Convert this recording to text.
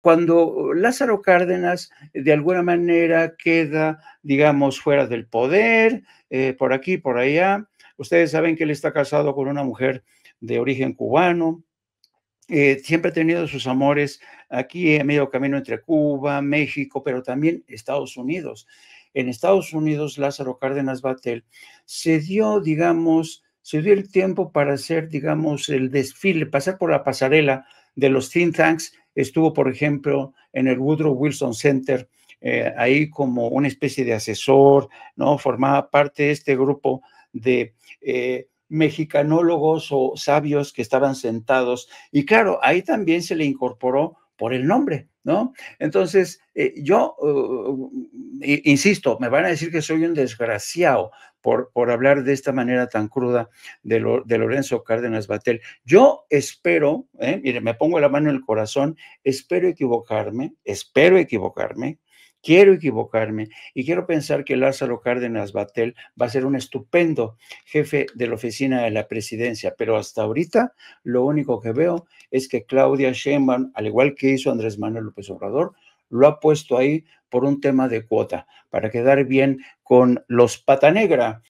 cuando Lázaro Cárdenas de alguna manera queda, digamos, fuera del poder, eh, por aquí, por allá. Ustedes saben que él está casado con una mujer de origen cubano. Eh, siempre ha tenido sus amores aquí en medio camino entre Cuba, México, pero también Estados Unidos. En Estados Unidos, Lázaro Cárdenas Batel se dio, digamos, se dio el tiempo para hacer, digamos, el desfile, pasar por la pasarela de los think tanks Estuvo, por ejemplo, en el Woodrow Wilson Center, eh, ahí como una especie de asesor, ¿no? Formaba parte de este grupo de eh, mexicanólogos o sabios que estaban sentados. Y claro, ahí también se le incorporó por el nombre, ¿no? Entonces, eh, yo, uh, uh, insisto, me van a decir que soy un desgraciado por, por hablar de esta manera tan cruda de, Lorenzo Cárdenas Batel. Yo espero, eh, mire, me pongo la mano en el corazón, espero equivocarme, espero equivocarme, Quiero equivocarme y quiero pensar que Lázaro Cárdenas Batel va a ser un estupendo jefe de la oficina de la presidencia, pero hasta ahorita lo único que veo es que Claudia Sheinbaum, al igual que hizo Andrés Manuel López Obrador, lo ha puesto ahí por un tema de cuota, para quedar bien con los pata negra,